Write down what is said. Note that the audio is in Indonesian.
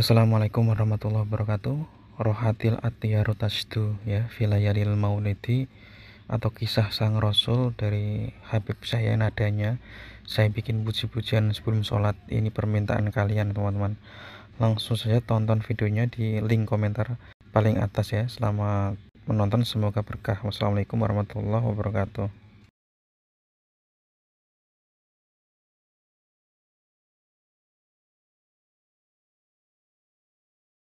Assalamualaikum warahmatullahi wabarakatuh Rohatil atiyarutasdu ya Filayalil Maulidi atau kisah sang rasul dari Habib saya nadanya saya bikin puji-pujian sebelum sholat ini permintaan kalian teman-teman langsung saja tonton videonya di link komentar paling atas ya selamat menonton semoga berkah wassalamualaikum warahmatullahi wabarakatuh